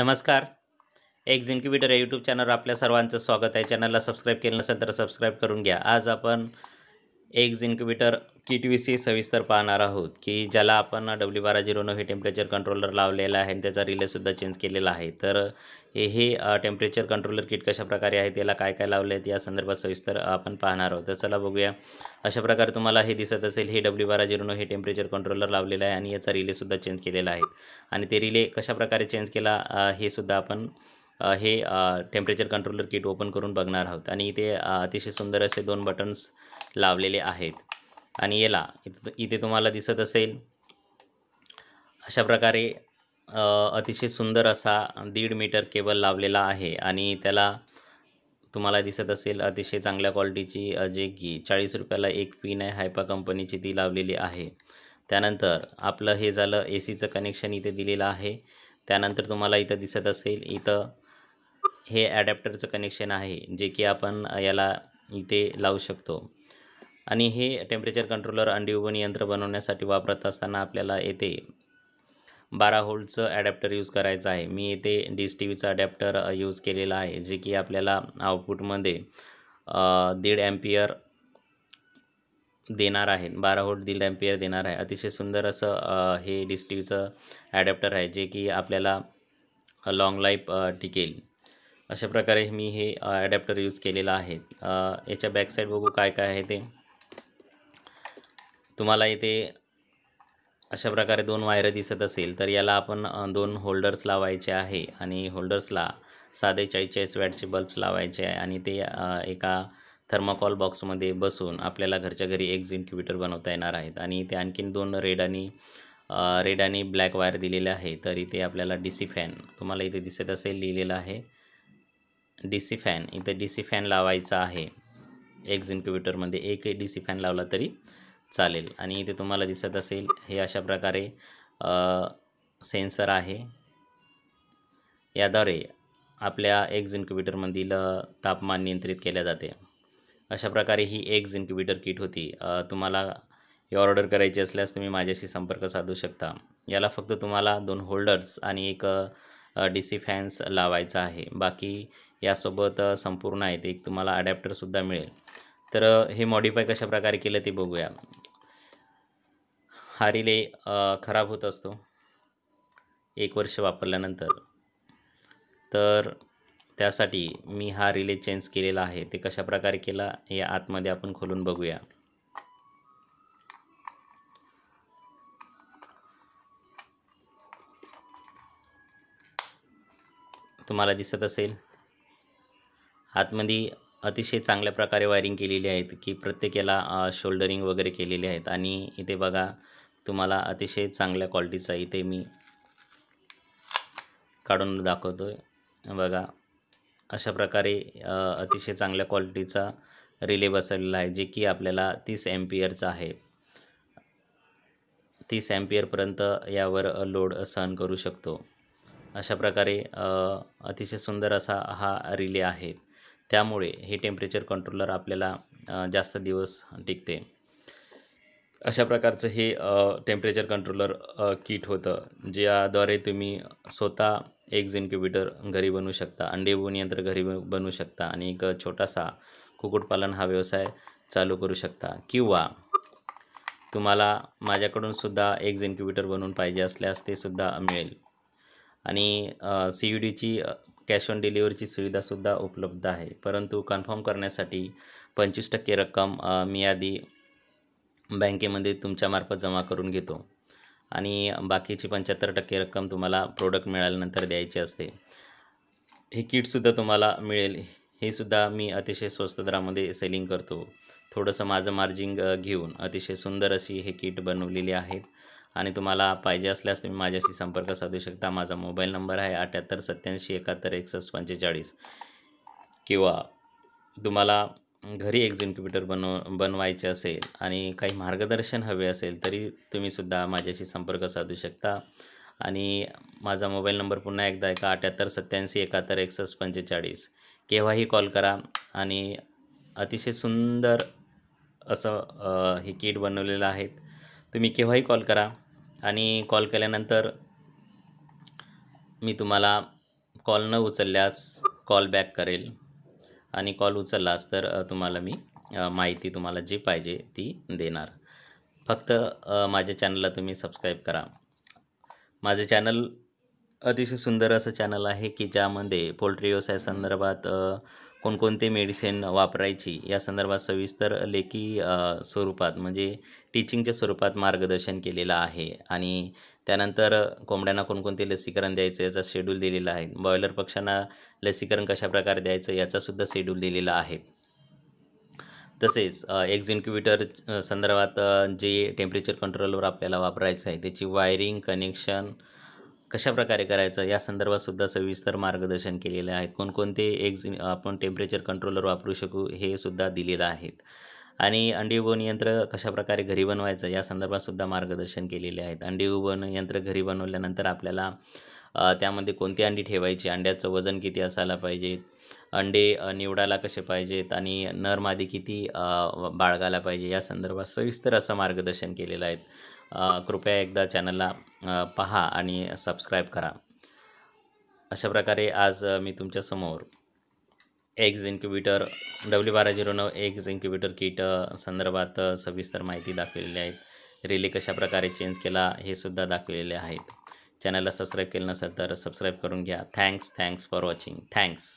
नमस्कार एक्झ बीटर या यूट्यूब चॅनलवर आपल्या सर्वांचं स्वागत आहे चॅनलला सबस्क्राईब केलं नसेल तर सबस्क्राईब करून घ्या आज आपण एक्स इन्क्युबेटर किटविषयी सविस्तर पाहणार आहोत की ज्याला आपण डब्ल्यू बारा झिरो नऊ हे टेम्परेचर कंट्रोलर लावलेला आहे आणि त्याचा रिलेसुद्धा चेंज केलेला आहे तर हे टेम्परेचर कंट्रोलर किट कशा प्रकारे आहे त्याला काय काय लावलं आहेत या संदर्भात सविस्तर आपण पाहणार आहोत तर चला बघूया अशा प्रकारे तुम्हाला हे दिसत असेल हे डब्ल्यू बारा झिरो नऊ हे टेम्परेचर कंट्रोलर लावलेलं आहे आणि याचा रिलेसुद्धा चेंज केलेला आहे आणि ते रिले कशाप्रकारे चेंज केला हे सुद्धा आपण हे टेम्परेचर कंट्रोलर किट ओपन करून बघणार आहोत आणि इथे अतिशय सुंदर असे दोन बटन्स लावलेले आहेत आणि याला इथे तुम्हाला दिसत असेल अशा प्रकारे अतिशय सुंदर असा दीड मीटर केबल लावलेला आहे आणि त्याला तुम्हाला दिसत असेल अतिशय चांगल्या क्वालिटीची जे की चाळीस रुपयाला एक पिन आहे हायपा कंपनीची ती लावलेली आहे त्यानंतर आपलं हे झालं ए सीचं कनेक्शन इथे दिलेलं आहे त्यानंतर तुम्हाला इथं दिसत असेल इथं हे ॲडॅप्टरचं कनेक्शन आहे जे की आपण याला इथे लावू शकतो आणि हे टेम्परेचर कंट्रोलर उभन यंत्र बनवण्यासाठी वापरत असताना आपल्याला येथे बारा होल्डचं ॲडॅप्टर यूज करायचं आहे मी येथे डी टी व्हीचा ॲडॅप्टर यूज केलेला आहे जे की आपल्याला आउटपुटमध्ये दीड ॲम्पियर देणार आहे बारा होल्ड दीड ॲम्पियर देणार आहे अतिशय सुंदर असं हे डी टी व्हीचं ॲडॅप्टर आहे जे की आपल्याला लाँग लाईफ टिकेल अशा प्रकारे मी हे ॲडॅप्टर यूज केलेला आहे याच्या बॅकसाईड बघू काय काय आहे ते तुम्हाला इथे अशा प्रकारे दोन वायर दिसत असेल तर याला आपण दोन होल्डर्स लावायचे आहे आणि होल्डर्सला साधे चाळीस वॅटचे बल्ब्स लावायचे आहे आणि ते एका थर्माकॉल बॉक्समध्ये बसून आपल्याला घरच्या घरी एक इन्क्युबेटर बनवता येणार आहेत आणि ते आणखीन दोन रेड आणि रेड आणि ब्लॅक वायर दिलेले आहे तर इथे आपल्याला डी सी फॅन तुम्हाला इथे दिसत असेल लिहिलेलं आहे डी सी फॅन इथे डी सी फॅन लावायचा आहे एक्झ इन्क्युबेटरमध्ये एक डी सी फॅन लावला तरी चालेल आणि इथे तुम्हाला दिसत असेल हे अशा प्रकारे सेन्सर आहे याद्वारे आपल्या एक्झ इन्क्युबेटरमधील तापमान नियंत्रित केले जाते अशा प्रकारे ही एक इन्क्युबेटर किट होती तुम्हाला ही ऑर्डर करायची असल्यास तुम्ही माझ्याशी संपर्क साधू शकता याला फक्त तुम्हाला दोन होल्डर्स आणि एक डी सी फॅन्स लावायचा आहे बाकी यासोबत संपूर्ण आहेत एक तुम्हाला अडॅप्टरसुद्धा मिळेल तर हे मॉडिफाय कशा प्रकारे केलं ते बघूया हा रिले खराब होत असतो एक वर्ष वापरल्यानंतर तर त्यासाठी मी हा रिले चेंज केलेला आहे ते कशा प्रकारे केला हे आतमध्ये आपण खोलून बघूया तुम्हाला दिसत असेल आतमध्ये अतिशय चांगल्या प्रकारे वायरिंग केलेली आहेत की प्रत्येक शोल्डरिंग वगैरे केलेले आहेत आणि इथे बघा तुम्हाला अतिशय चांगल्या क्वालिटीचा इथे मी काढून दाखवतो आहे बघा अशा प्रकारे अतिशय चांगल्या क्वालिटीचा रिले बसवलेला आहे जे की आपल्याला तीस एम्पियरचा आहे तीस एम्पियरपर्यंत यावर लोड सहन करू शकतो अशा प्रकारे अतिशय सुंदर असा हा रिले आहे त्यामुळे हे टेम्परेचर कंट्रोलर आपल्याला जास्त दिवस टिकते अशा प्रकारचं हे टेम्परेचर कंट्रोलर किट होतं ज्याद्वारे तुम्ही स्वतः एक इन्क्युबेटर घरी बनवू शकता अंडे यंत्र घरी बनवू शकता आणि एक छोटासा कुक्कुटपालन हा व्यवसाय चालू करू शकता किंवा तुम्हाला माझ्याकडून सुद्धा एग्ज इन्क्युबेटर बनवून पाहिजे असल्यास ते सुद्धा मिळेल आणि सी यू डीची कॅश ऑन डिलिव्हरीची सुविधासुद्धा उपलब्ध आहे परंतु कन्फर्म करण्यासाठी पंचवीस टक्के रक्कम मी आधी बँकेमध्ये तुमच्यामार्फत जमा करून घेतो आणि बाकीची पंच्याहत्तर टक्के रक्कम तुम्हाला प्रोडक्ट मिळाल्यानंतर द्यायची असते हे किटसुद्धा तुम्हाला मिळेल हे सुद्धा मी अतिशय स्वस्त दरामध्ये सेलिंग करतो थोडंसं माझं मार्जिंग घेऊन अतिशय सुंदर अशी हे किट बनवलेली आहेत आणि तुम्हाला पाहिजे असल्यास तुम्ही माझ्याशी संपर्क साधू शकता माझा मोबाईल नंबर आहे अठ्याहत्तर सत्याऐंशी एकाहत्तर एकसष्ट पंचेचाळीस किंवा तुम्हाला घरी एक्झिक्युटर बनव बनवायचे असेल आणि काही मार्गदर्शन हवे असेल तरी तुम्हीसुद्धा माझ्याशी संपर्क साधू शकता आणि माझा मोबाईल नंबर पुन्हा एकदा एका अठ्याहत्तर सत्याऐंशी एकाहत्तर एकसष्ट पंचेचाळीस केव्हाही कॉल करा आणि अतिशय सुंदर असं हे किट बनवलेलं आहेत तुम्ही केव्हाही कॉल करा आणि कॉल केल्यानंतर मी तुम्हाला कॉल न उचलल्यास कॉल बॅक करेल आणि कॉल उचललास तर तुम्हाला मी माहिती तुम्हाला जी पाहिजे ती देणार फक्त माझ्या चॅनलला तुम्ही सबस्क्राईब करा माझे चॅनल अतिशय सुंदर असं चॅनल आहे की ज्यामध्ये पोल्ट्री व्यवसायासंदर्भात कोणकोणते मेडिसिन वापरायची या संदर्भात सविस्तर लेखी स्वरूपात म्हणजे टीचिंगच्या स्वरूपात मार्गदर्शन केलेलं आहे आणि त्यानंतर कोंबड्यांना कोणकोणते लसीकरण द्यायचं याचा शेड्यूल दिलेला आहे बॉयलर पक्ष्यांना लसीकरण कशाप्रकारे द्यायचं याचासुद्धा शेड्यूल दिलेला आहे तसेच एक्झिक्युटर संदर्भात जे टेम्परेचर कंट्रोलवर आपल्याला वापरायचं आहे त्याची वायरिंग कनेक्शन कशाप्रकारे करायचं या सुद्धा सविस्तर मार्गदर्शन केलेलं आहे कोणकोणते एक्झि आपण टेम्परेचर कंट्रोलर वापरू शकू हे सुद्धा दिलेलं आहेत आणि अंडी उबवणी यंत्र कशाप्रकारे घरी बनवायचं या सुद्धा मार्गदर्शन केलेले आहेत अंडी उबवणं यंत्र घरी बनवल्यानंतर आपल्याला त्यामध्ये कोणती अंडी ठेवायची अंड्याचं वजन किती असायला पाहिजे अंडे निवडायला कसे पाहिजेत आणि नरमादी किती बाळगायला पाहिजे या संदर्भात सविस्तर असं मार्गदर्शन केलेलं आहे कृपया एकदा चॅनलला पहा आणि सबस्क्राईब करा अशा प्रकारे आज मी तुमच्यासमोर एग्ज इन्क्युबेटर डब्ल्यू बारा झिरो नऊ एग्ज इन्क्युबेटर किट संदर्भात सविस्तर माहिती दाखवलेली आहेत रिले कशा प्रकारे चेंज केला हे सुद्धा दाखवलेले आहेत चॅनलला सबस्क्राईब केलं नसेल तर सबस्क्राईब करून घ्या thanks thanks for watching thanks